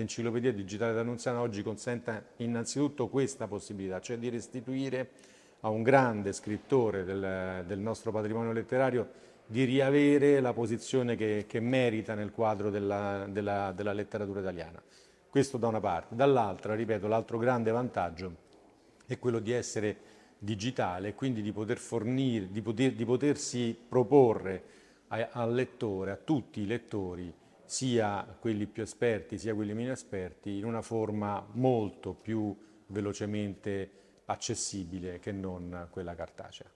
l'enciclopedia digitale d'Annunziana oggi consente innanzitutto questa possibilità, cioè di restituire a un grande scrittore del, del nostro patrimonio letterario di riavere la posizione che, che merita nel quadro della, della, della letteratura italiana. Questo da una parte. Dall'altra, ripeto, l'altro grande vantaggio è quello di essere digitale e quindi di poter fornire, di, poter, di potersi proporre al lettore, a tutti i lettori, sia quelli più esperti sia quelli meno esperti in una forma molto più velocemente accessibile che non quella cartacea.